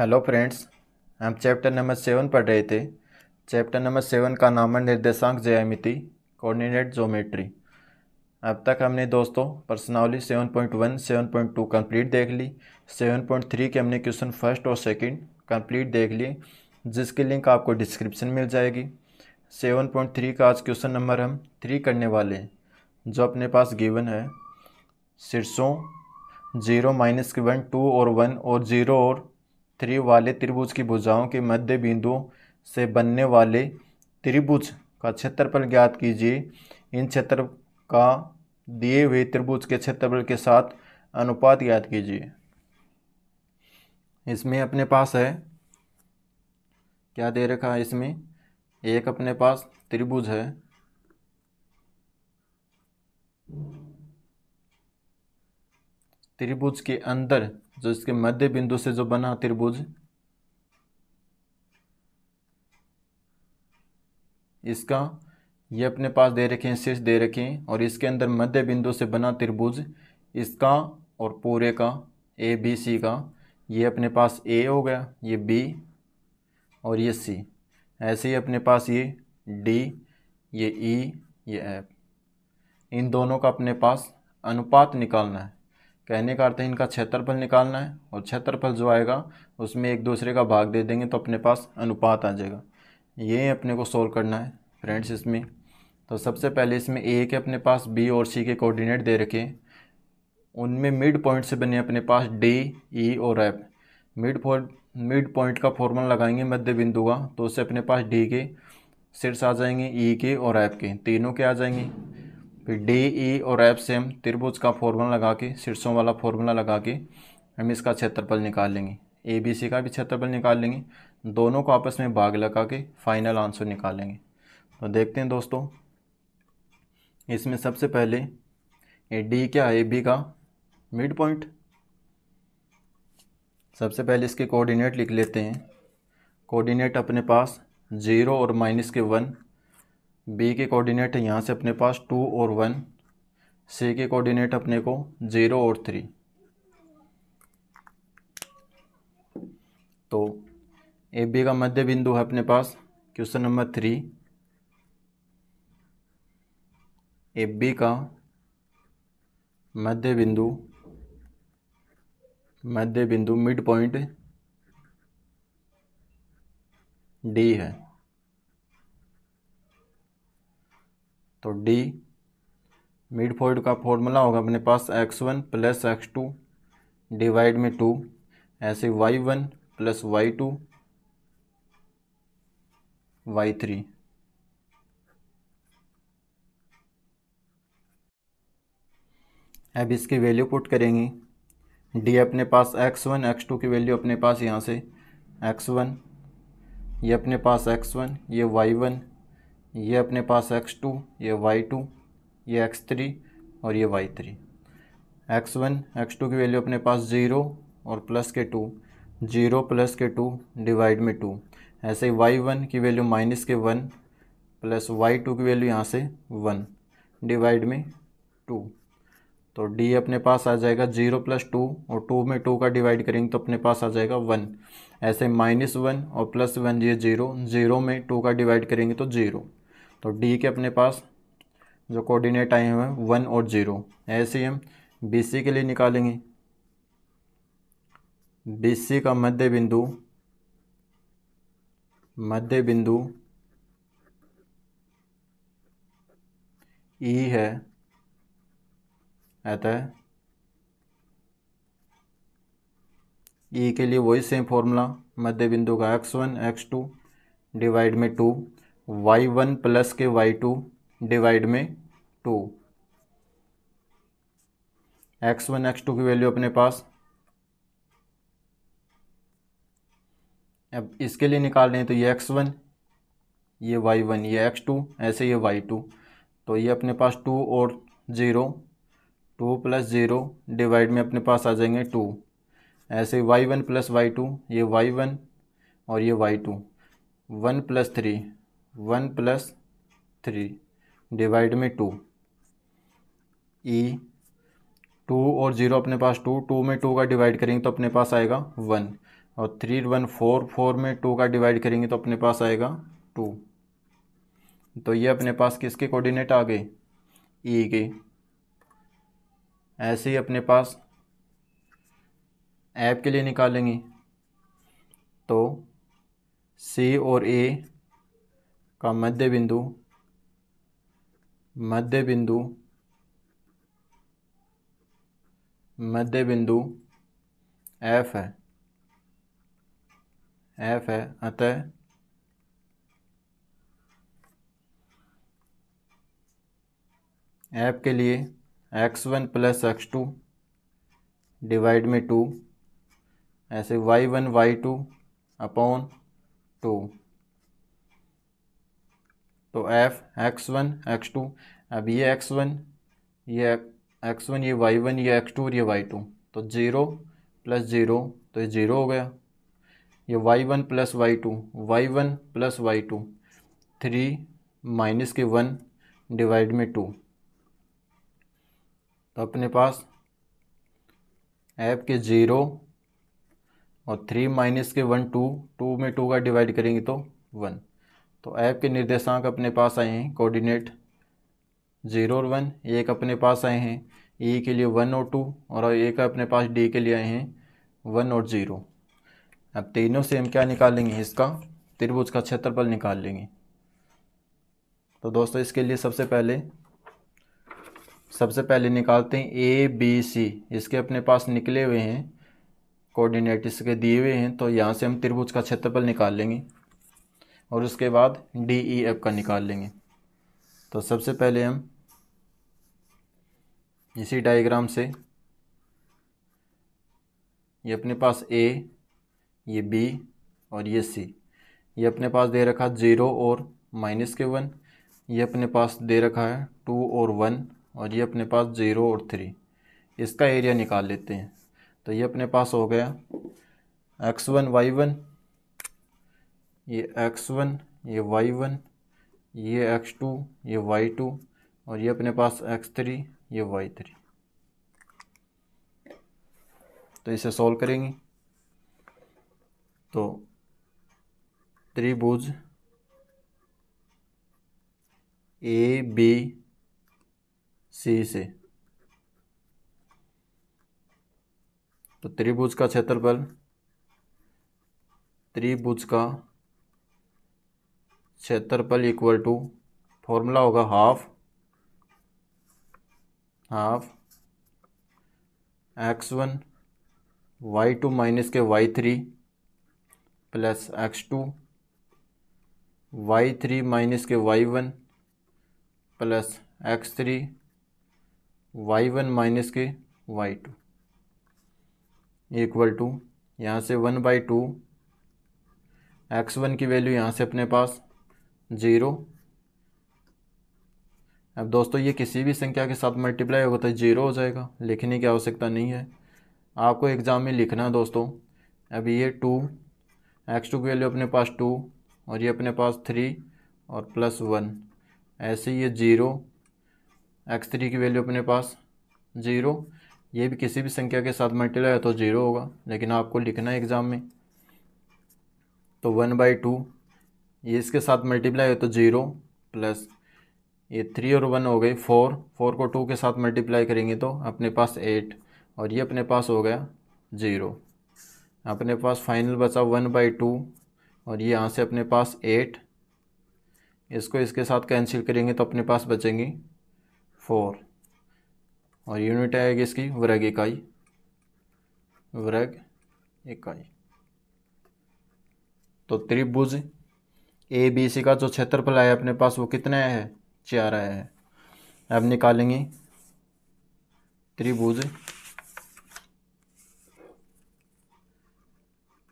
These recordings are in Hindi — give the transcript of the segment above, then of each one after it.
हेलो फ्रेंड्स हम चैप्टर नंबर सेवन पढ़ रहे थे चैप्टर नंबर सेवन का नाम है निर्देशांक ज्यामिति कोऑर्डिनेट ज्योमेट्री अब तक हमने दोस्तों पर्सनावली seven point one seven point two complete देख ली सेवन पॉइंट थ्री के हमने क्वेश्चन फर्स्ट और सेकंड कंप्लीट देख लिए जिसकी लिंक आपको डिस्क्रिप्शन मिल जाएगी सेवन पॉइंट थ्री का आज क्वेश्चन नंबर हम थ्री करने वाले हैं जो अपने पास गिवन है सिरसों जीरो माइनस वन टू और वन और जीरो और थ्री वाले त्रिभुज की भुजाओं के मध्य बिंदुओं से बनने वाले त्रिभुज का क्षेत्रफल ज्ञात कीजिए इन क्षेत्र का दिए हुए त्रिभुज के क्षेत्रफल के साथ अनुपात ज्ञात कीजिए इसमें अपने पास है क्या दे रखा है इसमें एक अपने पास त्रिभुज है त्रिभुज के अंदर जो इसके मध्य बिंदु से जो बना त्रिभुज इसका ये अपने पास दे रखें शीर्ष दे रखें और इसके अंदर मध्य बिंदु से बना त्रिभुज इसका और पूरे का ए बी सी का ये अपने पास ए हो गया ये बी और ये सी ऐसे ही अपने पास ये डी ये ई e, ये एफ इन दोनों का अपने पास अनुपात निकालना है कहने का अर्थ है इनका क्षेत्रफल निकालना है और क्षेत्रफल जो आएगा उसमें एक दूसरे का भाग दे देंगे तो अपने पास अनुपात आ जाएगा ये अपने को सोल्व करना है फ्रेंड्स इसमें तो सबसे पहले इसमें ए के अपने पास बी और सी के कोऑर्डिनेट दे रखे उनमें मिड पॉइंट से बने अपने पास डी ई e और एफ मिड मिड पॉइंट का फॉर्मूला लगाएंगे मध्य बिंदु का तो उससे अपने पास डी के सिर्स आ जाएंगे ई e के और एफ के तीनों के आ जाएंगे फिर डी ई और एफ से त्रिभुज का फॉर्मूला लगा के शीर्षों वाला फॉर्मूला लगा के हम इसका क्षेत्रफल निकाल लेंगे ए बी सी का भी क्षेत्रफल निकाल लेंगे दोनों को आपस में भाग लगा के फाइनल आंसर निकालेंगे तो देखते हैं दोस्तों इसमें सबसे पहले ए डी क्या है ए बी का मिड पॉइंट सबसे पहले इसके कोऑर्डिनेट लिख लेते हैं कोऑर्डिनेट अपने पास ज़ीरो और माइनस के वन बी के कोऑर्डिनेट है यहाँ से अपने पास टू और वन सी के कोऑर्डिनेट अपने को ज़ीरो और थ्री तो ए बी का मध्य बिंदु है अपने पास question number three A B का मध्य बिंदु मध्य बिंदु मिड पॉइंट डी है तो डी फोल्ड का फॉर्मूला होगा अपने पास x one plus x two divide में टू ऐसे y one plus y two y three अब इसकी वैल्यू पुट करेंगे डी अपने पास एक्स वन एक्स टू की वैल्यू अपने पास यहाँ से एक्स वन ये अपने पास एक्स वन ये वाई वन ये अपने पास एक्स टू ये वाई टू ये एक्स थ्री और ये y three x one x two की वैल्यू अपने पास ज़ीरो और प्लस के टू जीरो प्लस के टू डिवाइड में टू ऐसे ही वाई वन की वैल्यू माइनस के वन प्लस वाई टू की वैल्यू यहाँ से वन डिवाइड में टू तो डी अपने पास आ जाएगा जीरो प्लस टू और टू में टू का डिवाइड करेंगे तो अपने पास आ जाएगा वन ऐसे माइनस वन और प्लस वन ये जीरो जीरो में टू का डिवाइड करेंगे तो जीरो तो डी के अपने पास जो कोऑर्डिनेट आए हुए हैं वन और ज़ीरो ऐसे ही हम बी सी के लिए निकालेंगे बी का मध्य बिंदु मध्य बिंदु ई e है अतः ई e के लिए वही सेम फॉर्मूला मध्य बिंदु का x one x two divide में टू वाई वन प्लस के वाई टू डिवाइड में two x one x two की वैल्यू अपने पास अब इसके लिए निकाल रहे हैं तो ये एक्स वन ये वाई वन ये एक्स टू ऐसे ये वाई टू तो ये अपने पास टू और zero two plus zero divide में अपने पास आ जाएंगे टू ऐसे y one plus y two ये वाई वन और ये y two one plus three one plus three divide में टू ई टू और ज़ीरो अपने पास टू टू में टू का डिवाइड करेंगे तो अपने पास आएगा वन और थ्री वन फोर फोर में टू का डिवाइड करेंगे तो अपने पास आएगा टू तो ये अपने पास किसके कोऑर्डिनेट आ गए ई के ऐसे ही अपने पास ऐप के लिए निकालेंगे तो सी और ए का मध्य बिंदु मध्य बिंदु मध्य बिंदु एफ है एफ है अतः एफ के लिए x one plus x two divide में टू ऐसे y one y two upon two तो F x one x two अब ये एक्स वन ये एक्स वन ये वाई वन ये एक्स टू और ये वाई टू तो ज़ीरो प्लस ज़ीरो तो ये ज़ीरो हो गया ये y one plus y two y one plus y two three minus के वन डिवाइड में टू तो अपने पास एफ के ज़ीरो और थ्री माइनस के वन टू टू में टू का डिवाइड करेंगे तो वन तो ऐप के निर्देशांक अपने पास आए हैं कोऑर्डिनेट ज़ीरो और वन एक अपने पास आए हैं ई e के लिए वन और टू और एक अपने पास डी के लिए आए हैं वन और ज़ीरो अब तीनों से हम क्या निकालेंगे इसका त्रिभुज का क्षेत्रफल निकाल लेंगे तो दोस्तों इसके लिए सबसे पहले सबसे पहले निकालते हैं ए बी सी इसके अपने पास निकले हुए हैं कोऑर्डिनेट इसके दिए हुए हैं तो यहाँ से हम त्रिभुज का क्षेत्रफल निकाल लेंगे और उसके बाद डी ई एफ का निकाल लेंगे तो सबसे पहले हम इसी डायग्राम से ये अपने पास ए ये बी और ये सी ये अपने पास दे रखा ज़ीरो और माइनस के वन ये अपने पास दे रखा है टू और वन और ये अपने पास ज़ीरो और थ्री इसका एरिया निकाल लेते हैं तो ये अपने पास हो गया एक्स वन वाई वन ये एक्स वन ये वाई वन ये एक्स टू ये वाई टू और ये अपने पास एक्स थ्री ये वाई थ्री तो इसे सॉल्व करेंगे तो त्रिभुज ए बी सी से तो त्रिभुज का क्षेत्रफल त्रिभुज का क्षेत्रफल इक्वल टू फॉर्मूला होगा half half x one y two minus के y three plus x two y three minus के y one plus x three y one minus के वाई टू इक्वल टू यहाँ से one by two x one की वैल्यू यहाँ से अपने पास जीरो अब दोस्तों ये किसी भी संख्या के साथ मल्टीप्लाई होगा तो जीरो हो जाएगा लिखने की आवश्यकता नहीं है आपको एग्ज़ाम में लिखना है दोस्तों अब ये टू एक्स टू की वैल्यू अपने पास टू और ये अपने पास थ्री और प्लस वन ऐसे ये जीरो एक्स थ्री की वैल्यू अपने पास जीरो ये भी किसी भी संख्या के साथ मल्टीप्लाई हो तो जीरो होगा लेकिन आपको लिखना है एग्ज़ाम में तो वन बाई टू ये इसके साथ मल्टीप्लाई हो तो जीरो प्लस ये थ्री और वन हो गई फोर फोर को टू के साथ मल्टीप्लाई करेंगे तो अपने पास एट और ये अपने पास हो गया ज़ीरो अपने पास फाइनल बचा वन बाई टू और ये यहाँ से अपने पास एट इसको इसके साथ कैंसिल करेंगे तो अपने पास बचेंगी फोर और यूनिट आएगी इसकी वर्ग इकाई वर्ग इकाई तो त्रिभुज ए बी सी का जो क्षेत्रफल आया अपने पास वो आया है चार आया है अब निकालेंगे त्रिभुज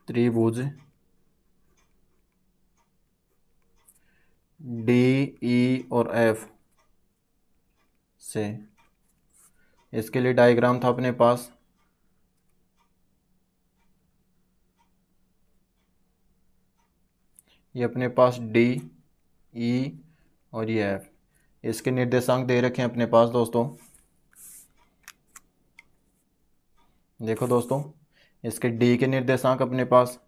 त्रिभुज डी ई e और एफ से इसके लिए डायग्राम था अपने पास ये अपने पास डी ई e और ये एफ इसके निर्देशांक दे रखे हैं अपने पास दोस्तों देखो दोस्तों इसके डी के निर्देशांक अपने पास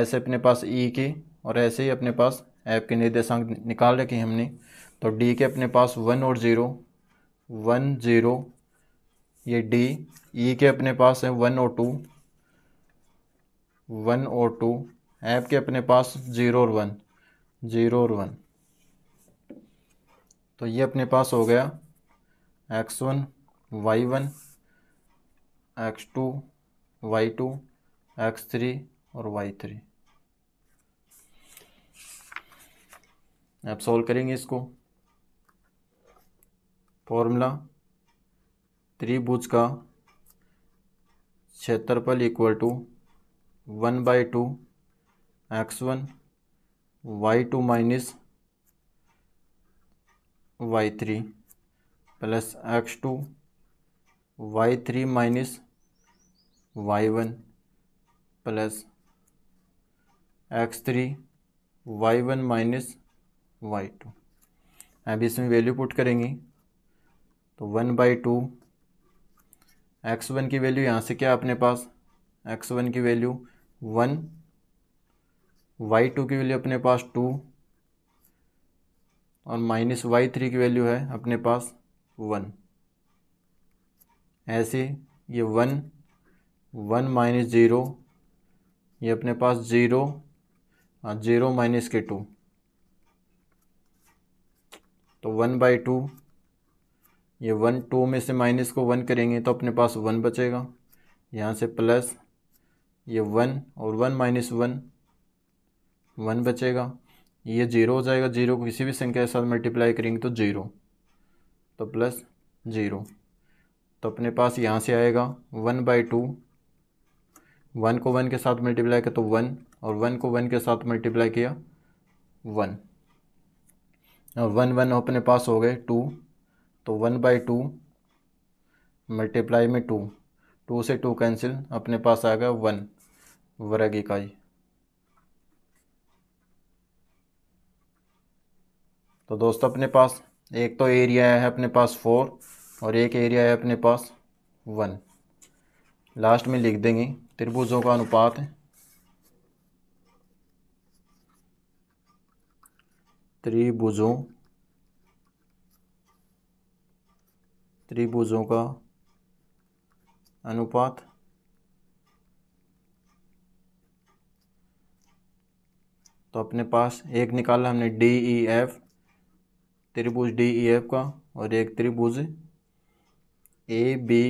ऐसे अपने पास ई e के और ऐसे ही अपने पास एफ के निर्देशांक निकाल रखे हैं हमने तो डी के अपने पास वन और ज़ीरो वन ज़ीरो ये डी ई e के अपने पास है वन और टू वन और टू ऐप के अपने पास ज़ीरो और वन ज़ीरो और वन तो ये अपने पास हो गया x one y one x two y two x three और वाई थ्री आप सॉल्व करेंगे इसको फॉर्मूला त्रिभुज का क्षेत्रफल equal to one by two x one y two minus y three plus x two y three minus y one plus x three y one minus y two अब इसमें वैल्यू पुट करेंगे तो one by two x one की वैल्यू यहाँ से क्या अपने पास एक्स वन की वैल्यू वन वाई टू की वैल्यू अपने पास टू और माइनस वाई थ्री की वैल्यू है अपने पास वन ऐसे ये वन वन माइनस ज़ीरो ये अपने पास ज़ीरो ज़ीरो माइनस के टू तो वन बाई टू ये वन टू में से माइनस को वन करेंगे तो अपने पास वन बचेगा यहाँ से प्लस ये वन और वन माइनस वन वन बचेगा ये जीरो हो जाएगा जीरो को किसी भी संख्या के साथ मल्टीप्लाई करेंगे तो जीरो तो प्लस जीरो तो अपने पास यहाँ से आएगा वन बाई टू वन को वन के साथ मल्टीप्लाई किया तो वन और वन को वन के साथ मल्टीप्लाई किया वन और वन वन अपने पास हो गए टू तो वन बाई टू मल्टीप्लाई में टू टू से टू कैंसिल अपने पास आ गया वन वर्ग इकाई तो दोस्तों अपने पास एक तो एरिया है अपने पास फोर और एक एरिया है अपने पास वन लास्ट में लिख देंगे त्रिभुजों का अनुपात है त्रिभुजों त्रिभुजों का अनुपात तो अपने पास एक निकाला हमने डी ई एफ त्रिभुज डी ई एफ का और एक त्रिभुज ए बी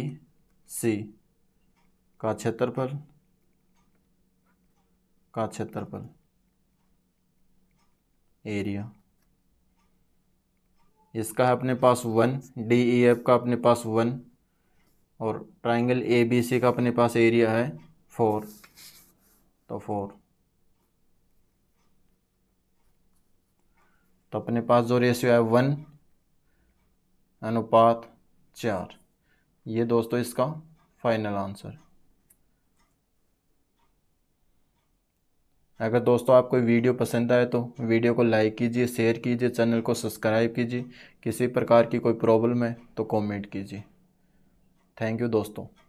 सी का क्षेत्रफल का क्षेत्रफल एरिया इसका है अपने पास वन डी ई एफ का अपने पास वन और ट्राइंगल ए बी सी का अपने पास एरिया है फोर तो फोर तो अपने पास जो रेशियो है वन अनुपात चार ये दोस्तों इसका फाइनल आंसर अगर दोस्तों आपको वीडियो पसंद आए तो वीडियो को लाइक कीजिए शेयर कीजिए चैनल को सब्सक्राइब कीजिए किसी प्रकार की कोई प्रॉब्लम है तो कमेंट कीजिए थैंक यू दोस्तों